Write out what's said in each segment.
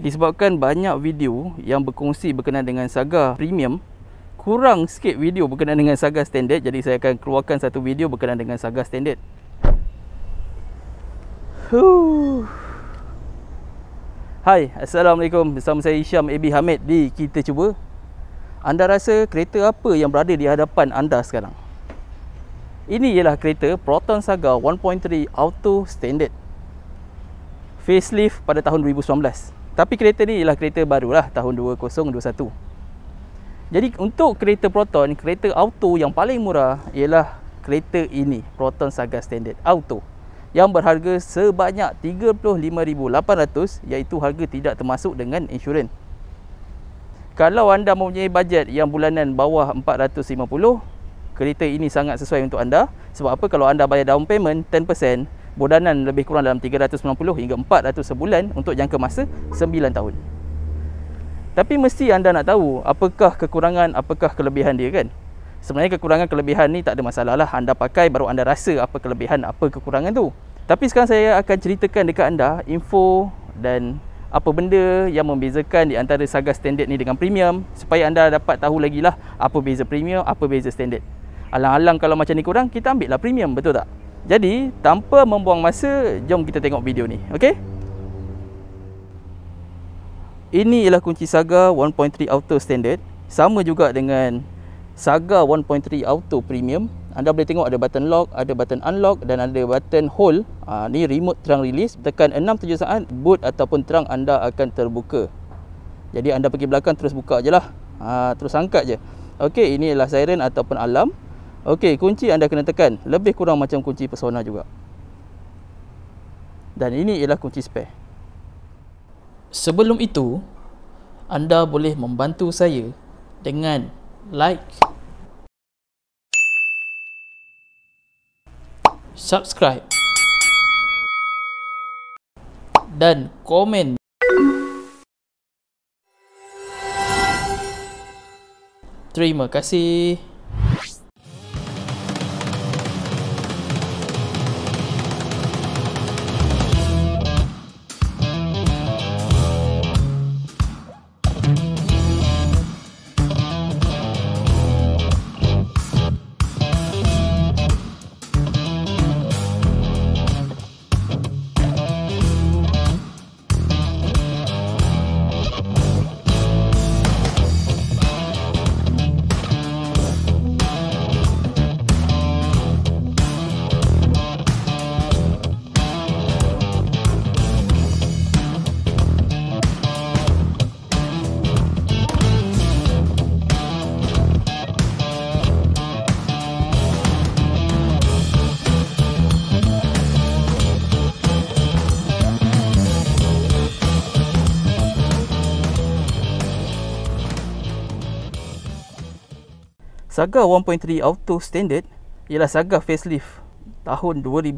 disebabkan banyak video yang berkongsi berkenaan dengan Saga Premium kurang sikit video berkenaan dengan Saga Standard jadi saya akan keluarkan satu video berkenaan dengan Saga Standard huh. Hai Assalamualaikum bersama saya Isyam AB Hamid di Kita Cuba anda rasa kereta apa yang berada di hadapan anda sekarang ini ialah kereta Proton Saga 1.3 Auto Standard facelift pada tahun 2019 tapi kereta ni ialah kereta baru lah tahun 2021 jadi untuk kereta Proton kereta auto yang paling murah ialah kereta ini Proton Saga Standard Auto yang berharga sebanyak RM35,800 iaitu harga tidak termasuk dengan insurans kalau anda mempunyai bajet yang bulanan bawah RM450 kereta ini sangat sesuai untuk anda sebab apa kalau anda bayar down payment bodanan lebih kurang dalam 390 hingga 400 sebulan untuk jangka masa 9 tahun. Tapi mesti anda nak tahu apakah kekurangan, apakah kelebihan dia kan? Sebenarnya kekurangan kelebihan ni tak ada masalah lah. Anda pakai baru anda rasa apa kelebihan, apa kekurangan tu. Tapi sekarang saya akan ceritakan dekat anda info dan apa benda yang membezakan di antara Saga Standard ni dengan Premium supaya anda dapat tahu lagi lah apa beza Premium, apa beza Standard. Alang-alang kalau macam ni kurang, kita ambil lah Premium, betul tak? Jadi, tanpa membuang masa, jom kita tengok video ni. Okey? Ini ialah kunci Saga 1.3 Auto Standard. Sama juga dengan Saga 1.3 Auto Premium. Anda boleh tengok ada button lock, ada button unlock dan ada button hold. Ha, ni remote trunk release. Tekan 6-7 saat, boot ataupun trunk anda akan terbuka. Jadi, anda pergi belakang terus buka je lah. Ha, terus angkat je. Okey, ini ialah siren ataupun alarm. Okey, kunci anda kena tekan lebih kurang macam kunci persona juga. Dan ini ialah kunci spare. Sebelum itu, anda boleh membantu saya dengan like, subscribe dan komen. Terima kasih. Saga 1.3 Auto Standard ialah Saga facelift tahun 2019.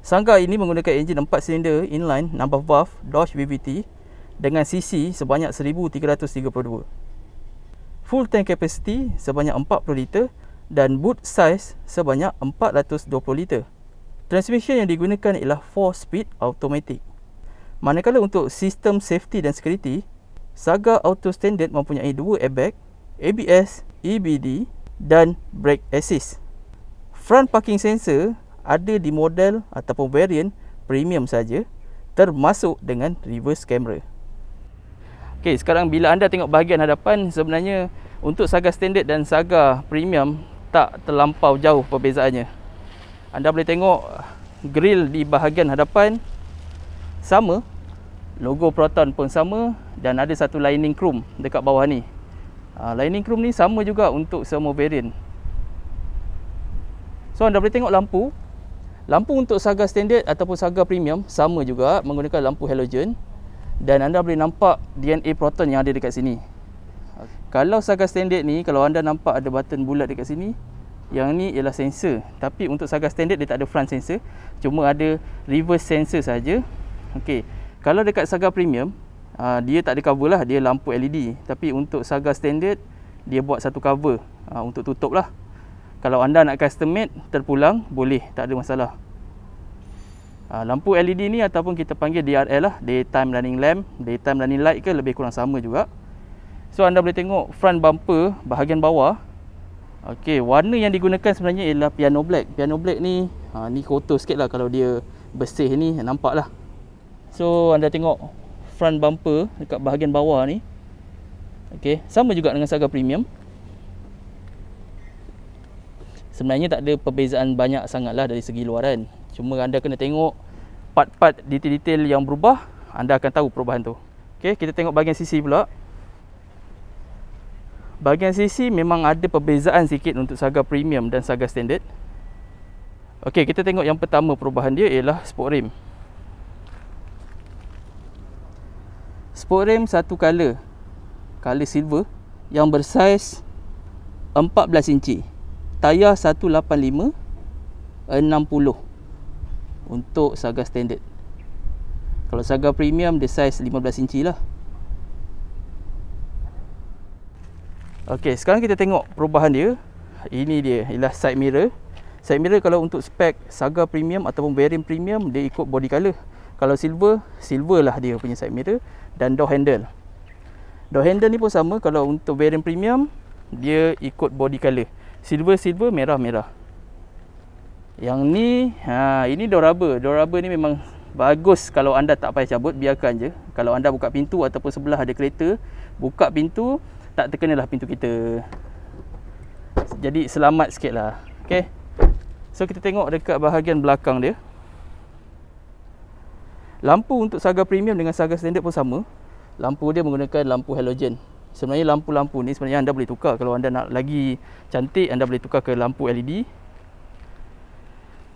Saga ini menggunakan enjin 4 silinder inline number valve Dodge VVT dengan cc sebanyak 1332. Full tank capacity sebanyak 40 liter dan boot size sebanyak 420 liter. Transmission yang digunakan ialah 4 speed automatic. Manakala untuk sistem safety dan security, Saga Auto Standard mempunyai 2 airbag ABS, EBD dan brake assist. Front parking sensor ada di model ataupun varian premium saja termasuk dengan reverse camera. Okey, sekarang bila anda tengok bahagian hadapan sebenarnya untuk Saga standard dan Saga premium tak terlampau jauh perbezaannya. Anda boleh tengok grill di bahagian hadapan sama logo Proton pun sama dan ada satu lining chrome dekat bawah ni Ha, ah, lining chrome ni sama juga untuk semua variant. So anda boleh tengok lampu. Lampu untuk Saga standard ataupun Saga premium sama juga menggunakan lampu halogen dan anda boleh nampak DNA proton yang ada dekat sini. Kalau Saga standard ni kalau anda nampak ada button bulat dekat sini, yang ni ialah sensor. Tapi untuk Saga standard dia tak ada front sensor, cuma ada reverse sensor saja. Okey. Kalau dekat Saga premium, Ah, dia tak ada cover lah dia lampu LED tapi untuk Saga standard dia buat satu cover aa, ah, untuk tutup lah kalau anda nak custom made terpulang boleh tak ada masalah aa, ah, lampu LED ni ataupun kita panggil DRL lah daytime running lamp daytime running light ke lebih kurang sama juga so anda boleh tengok front bumper bahagian bawah ok warna yang digunakan sebenarnya ialah piano black piano black ni aa, ni kotor sikit lah kalau dia bersih ni nampak lah so anda tengok front bumper dekat bahagian bawah ni ok sama juga dengan Saga Premium sebenarnya tak ada perbezaan banyak sangat lah dari segi luaran cuma anda kena tengok part-part detail-detail yang berubah anda akan tahu perubahan tu ok kita tengok bahagian sisi pula bahagian sisi memang ada perbezaan sikit untuk Saga Premium dan Saga Standard ok kita tengok yang pertama perubahan dia ialah spoke rim Sporem satu color Color silver Yang bersaiz 14 inci Tayar 185 60 Untuk Saga standard Kalau Saga premium dia saiz 15 inci lah Ok sekarang kita tengok perubahan dia Ini dia ialah side mirror Side mirror kalau untuk spek Saga premium ataupun variant premium Dia ikut body color kalau silver silver lah dia punya side mirror dan door handle door handle ni pun sama kalau untuk variant premium dia ikut body color silver silver merah merah yang ni ha, ini door rubber door rubber ni memang bagus kalau anda tak payah cabut biarkan je kalau anda buka pintu ataupun sebelah ada kereta buka pintu tak terkenalah pintu kita jadi selamat sikit lah okay. so kita tengok dekat bahagian belakang dia Lampu untuk Saga Premium dengan Saga Standard pun sama. Lampu dia menggunakan lampu halogen. Sebenarnya lampu-lampu ni sebenarnya anda boleh tukar kalau anda nak lagi cantik anda boleh tukar ke lampu LED.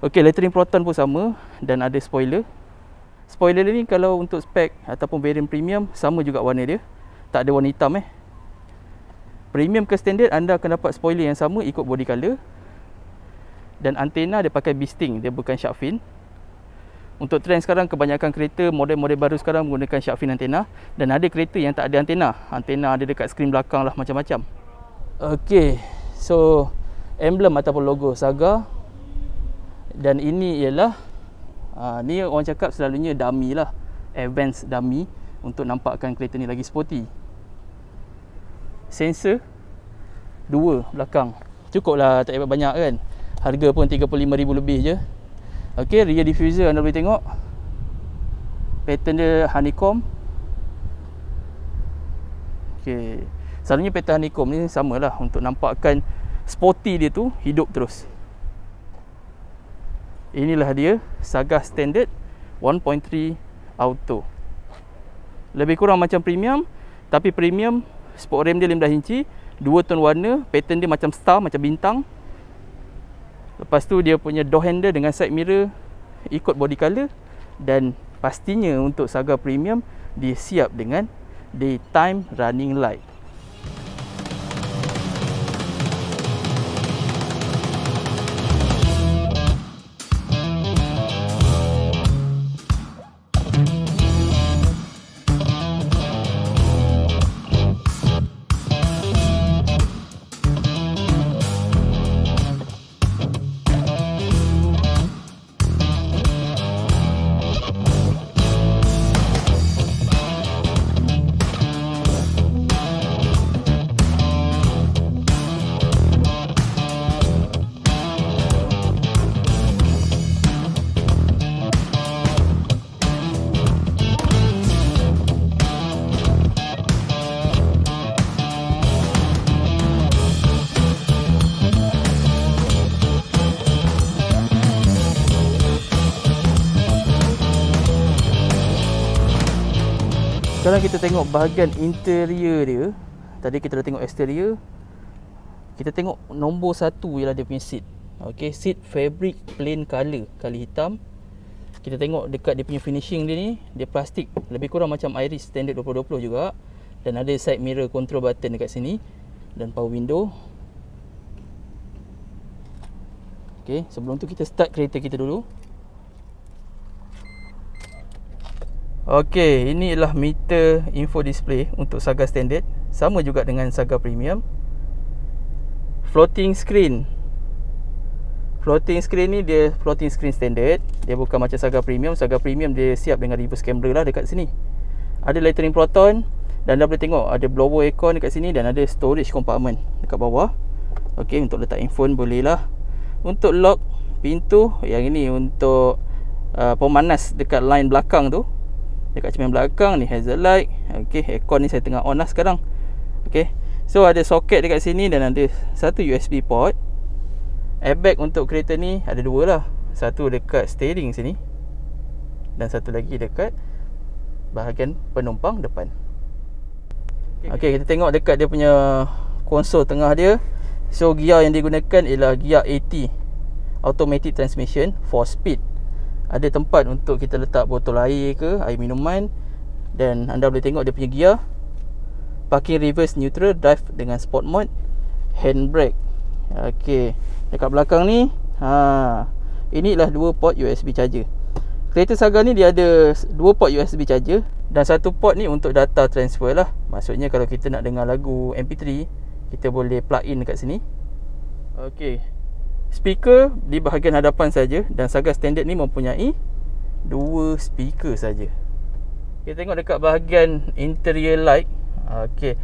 Okey, lettering proton pun sama dan ada spoiler. Spoiler ni kalau untuk spek ataupun variant premium sama juga warna dia. Tak ada warna hitam eh. Premium ke standard anda akan dapat spoiler yang sama ikut body color. Dan antena dia pakai bisting, dia bukan shark fin untuk trend sekarang kebanyakan kereta model-model baru sekarang menggunakan shark fin antena dan ada kereta yang tak ada antena antena ada dekat skrin belakang lah macam-macam Okey, so emblem ataupun logo Saga dan ini ialah uh, ni orang cakap selalunya dummy lah advanced dummy untuk nampakkan kereta ni lagi sporty sensor dua belakang cukup lah tak banyak kan harga pun RM35,000 lebih je ok rear diffuser anda boleh tengok pattern dia honeycomb ok selalunya pattern honeycomb ni sama lah untuk nampakkan sporty dia tu hidup terus inilah dia Saga standard 1.3 auto lebih kurang macam premium tapi premium sport rim dia 15 inci dua ton warna pattern dia macam star macam bintang Lepas tu dia punya door handle dengan side mirror ikut body color dan pastinya untuk Saga Premium dia siap dengan daytime running light. Sekarang kita tengok bahagian interior dia Tadi kita dah tengok exterior Kita tengok nombor satu ialah dia punya seat Okay, seat fabric plain colour Kali hitam Kita tengok dekat dia punya finishing dia ni Dia plastik Lebih kurang macam iris standard 2020 juga Dan ada side mirror control button dekat sini Dan power window Okay, sebelum tu kita start kereta kita dulu Okey, ini adalah meter info display untuk Saga Standard, sama juga dengan Saga Premium. Floating screen. Floating screen ni dia floating screen standard, dia bukan macam Saga Premium. Saga Premium dia siap dengan reverse camera lah dekat sini. Ada lightning proton dan anda boleh tengok ada blower aircon dekat sini dan ada storage compartment dekat bawah. Okey, untuk letak handphone boleh lah. Untuk lock pintu yang ini untuk uh, pemanas dekat line belakang tu dekat cermin belakang ni hazard light okey aircon ni saya tengah on lah sekarang okey so ada soket dekat sini dan ada satu USB port airbag untuk kereta ni ada dua lah satu dekat steering sini dan satu lagi dekat bahagian penumpang depan Okay kita tengok dekat dia punya konsol tengah dia so gear yang digunakan ialah gear AT automatic transmission 4 speed ada tempat untuk kita letak botol air ke air minuman dan anda boleh tengok dia punya gear parking reverse neutral drive dengan sport mode handbrake okey dekat belakang ni ha inilah dua port USB charger kereta Saga ni dia ada dua port USB charger dan satu port ni untuk data transfer lah maksudnya kalau kita nak dengar lagu MP3 kita boleh plug in dekat sini okey speaker di bahagian hadapan saja dan Saga standard ni mempunyai dua speaker saja. Kita tengok dekat bahagian interior light. Okey.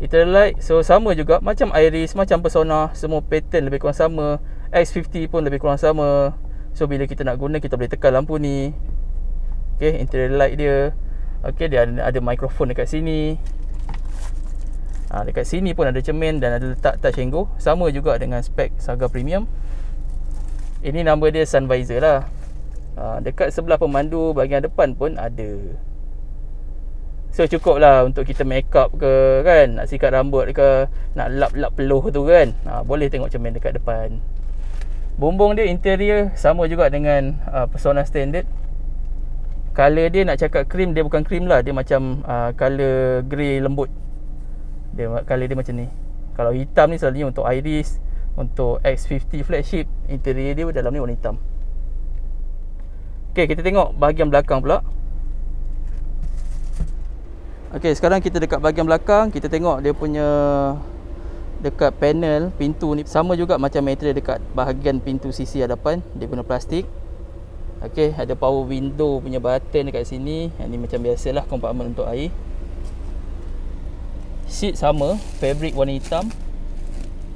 Interior light so sama juga macam Iris, macam Persona, semua pattern lebih kurang sama. X50 pun lebih kurang sama. So bila kita nak guna kita boleh tekan lampu ni. Okey, interior light dia. Okey, dia ada microphone dekat sini ha, dekat sini pun ada cermin dan ada letak touch and go sama juga dengan spek Saga Premium ini nama dia sun visor lah ha, dekat sebelah pemandu bahagian depan pun ada so cukup lah untuk kita make up ke kan nak sikat rambut ke nak lap-lap peluh tu kan ha, boleh tengok cermin dekat depan bumbung dia interior sama juga dengan uh, persona standard colour dia nak cakap cream dia bukan cream lah dia macam uh, colour grey lembut dia color dia macam ni kalau hitam ni selalunya untuk iris untuk X50 flagship interior dia dalam ni warna hitam ok kita tengok bahagian belakang pula ok sekarang kita dekat bahagian belakang kita tengok dia punya dekat panel pintu ni sama juga macam material dekat bahagian pintu sisi hadapan dia guna plastik ok ada power window punya button dekat sini yang ni macam biasalah compartment untuk air seat sama fabric warna hitam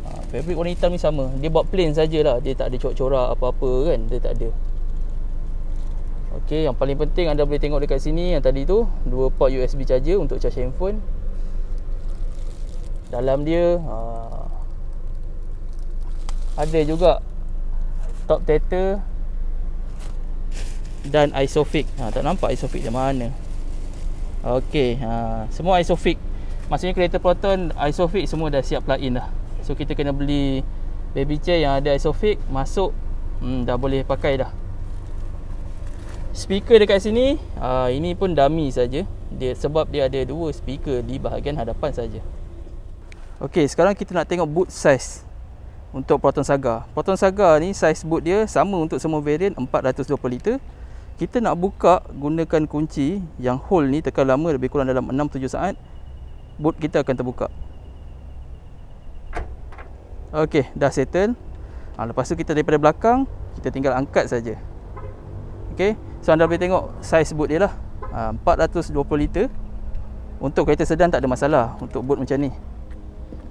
ha, fabric warna hitam ni sama dia buat plain sajalah dia tak ada corak-corak apa-apa kan dia tak ada ok yang paling penting anda boleh tengok dekat sini yang tadi tu dua port USB charger untuk charge handphone dalam dia ha, ada juga top tether dan isofix ha, tak nampak isofix di mana ok ha, semua isofix maksudnya kereta Proton isofix semua dah siap plug in dah so kita kena beli baby chair yang ada isofix masuk hmm, dah boleh pakai dah speaker dekat sini uh, ini pun dummy saja dia sebab dia ada dua speaker di bahagian hadapan saja okey sekarang kita nak tengok boot size untuk Proton Saga Proton Saga ni size boot dia sama untuk semua varian 420 liter kita nak buka gunakan kunci yang hole ni tekan lama lebih kurang dalam 6-7 saat boot kita akan terbuka Okey, dah settle ha, lepas tu kita daripada belakang kita tinggal angkat saja. Okey, so anda boleh tengok saiz boot dia lah ha, 420 liter untuk kereta sedan tak ada masalah untuk boot macam ni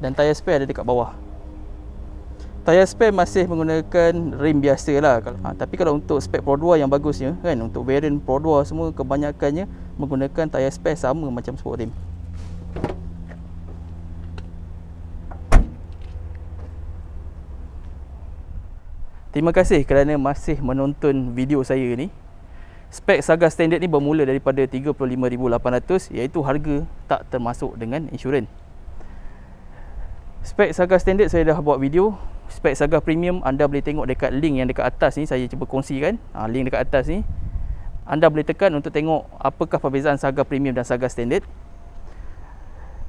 dan tayar spare ada dekat bawah tayar spare masih menggunakan rim biasa lah ha, tapi kalau untuk spek Pro 2 yang bagusnya kan untuk variant Pro 2 semua kebanyakannya menggunakan tayar spare sama macam sport rim Terima kasih kerana masih menonton video saya ni. Spek Saga Standard ni bermula daripada 35,800 iaitu harga tak termasuk dengan insurans. Spek Saga Standard saya dah buat video. Spek Saga Premium anda boleh tengok dekat link yang dekat atas ni saya cuba kongsikan. Ha, link dekat atas ni. Anda boleh tekan untuk tengok apakah perbezaan Saga Premium dan Saga Standard.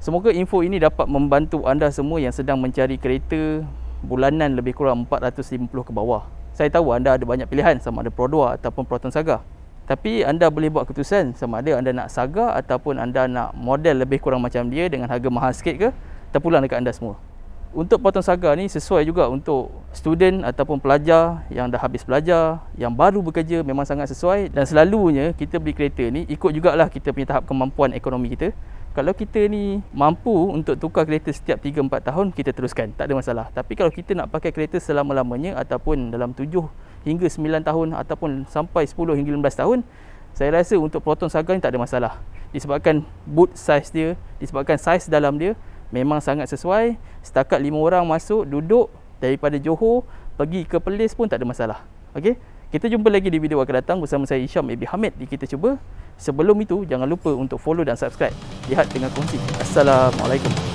Semoga info ini dapat membantu anda semua yang sedang mencari kereta, bulanan lebih kurang 450 ke bawah. Saya tahu anda ada banyak pilihan sama ada Pro ataupun Proton Saga. Tapi anda boleh buat keputusan sama ada anda nak Saga ataupun anda nak model lebih kurang macam dia dengan harga mahal sikit ke terpulang dekat anda semua untuk potong saga ni sesuai juga untuk student ataupun pelajar yang dah habis belajar, yang baru bekerja memang sangat sesuai dan selalunya kita beli kereta ni ikut jugalah kita punya tahap kemampuan ekonomi kita. Kalau kita ni mampu untuk tukar kereta setiap 3-4 tahun, kita teruskan. Tak ada masalah. Tapi kalau kita nak pakai kereta selama-lamanya ataupun dalam 7 hingga 9 tahun ataupun sampai 10 hingga 15 tahun, saya rasa untuk potong Saga ni tak ada masalah. Disebabkan boot size dia, disebabkan size dalam dia, memang sangat sesuai setakat lima orang masuk duduk daripada Johor pergi ke Perlis pun tak ada masalah okey kita jumpa lagi di video akan datang bersama saya Isham Ibi Hamid di kita cuba sebelum itu jangan lupa untuk follow dan subscribe lihat dengan kongsi assalamualaikum